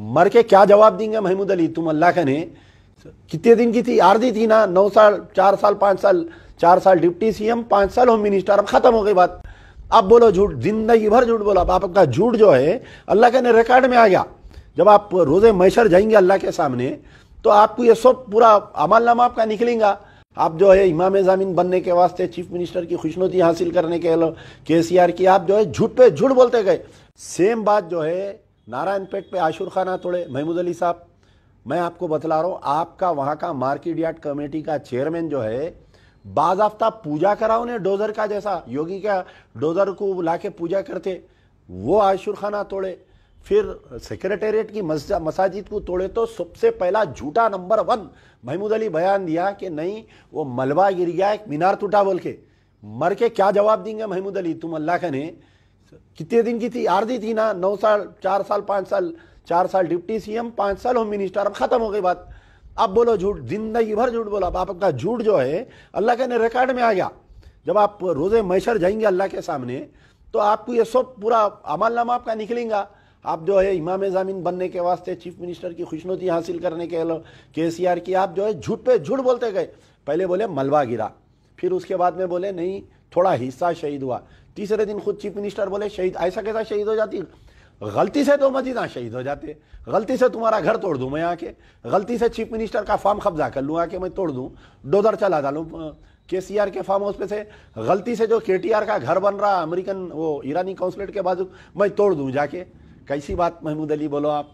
मर के क्या जवाब देंगे महमूद अली तुम अल्लाह का ने कितने दिन की थी आर्दी थी ना नौ साल चार साल पांच साल चार साल डिप्टी सीएम पांच साल होम मिनिस्टर अब खत्म हो गई बात अब बोलो झूठ जिंदगी भर झूठ बोलो अब आपका झूठ जो है अल्लाह के ने रिकॉर्ड में आ गया जब आप रोज़े मैशर जाएंगे अल्लाह के सामने तो आपको ये सब पूरा नाम आपका निकलेगा आप जो है इमाम ज़मीन बनने के वास्ते चीफ मिनिस्टर की खुशनुती हासिल करने के के सी आर की आप जो है झूठ पे झूठ बोलते गए सेम बात जो है नारायण पेट पे आशुर खाना तोड़े महमूद अली साहब मैं आपको बतला रहा हूँ आपका वहाँ का मार्केट यार्ड कमेटी का चेयरमैन जो है बाजाफ्ता पूजा करा उन्हें डोजर का जैसा योगी का डोजर को ला के पूजा करते वो आशुर खाना तोड़े फिर सेक्रेटेरिएट की मसाजिद को तोड़े तो सबसे पहला झूठा नंबर वन महमूद अली बयान दिया कि नहीं वो मलबा गिर गया एक मीनार टूटा बोल के मर के क्या जवाब देंगे महमूद अली तुम अल्लाह का कितने दिन की थी आर्धी थी ना नौ साल चार साल पाँच साल चार साल डिप्टी सीएम पाँच साल होम मिनिस्टर अब खत्म हो गई बात अब बोलो झूठ जिंदगी भर झूठ बोलो अब आपका झूठ जो है अल्लाह के रिकॉर्ड में आ गया जब आप रोज़े मैशर जाएंगे अल्लाह के सामने तो आपको ये सब पूरा अमलनामा आपका निकलेगा आप जो है इमाम जमीन बनने के वास्ते चीफ मिनिस्टर की खुशनुती हासिल करने के के सी आर की आप जो है झूठ पे झूठ बोलते गए पहले बोले मलबा गिरा फिर उसके बाद में बोले नहीं थोड़ा हिस्सा शहीद हुआ तीसरे दिन खुद चीफ मिनिस्टर बोले शहीद ऐसा कैसा शहीद हो जाती गलती से तो मजीदा शहीद हो जाते गलती से तुम्हारा घर तोड़ दूँ मैं आके गलती से चीफ मिनिस्टर का फॉर्म कब्जा कर लूँ आके मैं तोड़ दूँ डोदर चला डालूँ के सी आर के फार्म हाउस पे से गलती से जो के टी आर का घर बन रहा अमेरिकन वो ईरानी काउंसलेट के बाजू मैं तोड़ दूँ जाके कैसी बात महमूद अली बोलो आप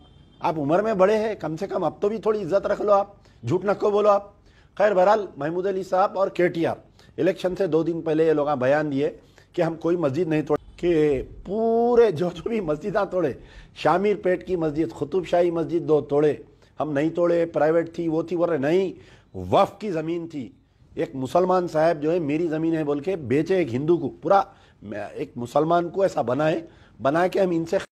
आप उम्र में बड़े हैं कम से कम अब तो भी थोड़ी इज्जत रख लो आप झूठ नको बोलो आप खैर बहरहाल महमूद अली साहब और के टी आर इलेक्शन से दो दिन पहले ये लोग बयान दिए कि हम कोई मस्जिद नहीं तोड़े कि पूरे जो जो भी मस्जिद तोड़े शामिर पेट की मस्जिद ख़ुतुब शाही मस्जिद दो तोड़े हम नहीं तोड़े प्राइवेट थी वो थी बोल नहीं वफ़ की ज़मीन थी एक मुसलमान साहब जो है मेरी ज़मीन है बोल के बेचे एक हिंदू को पूरा एक मुसलमान को ऐसा बनाए बना के हम इनसे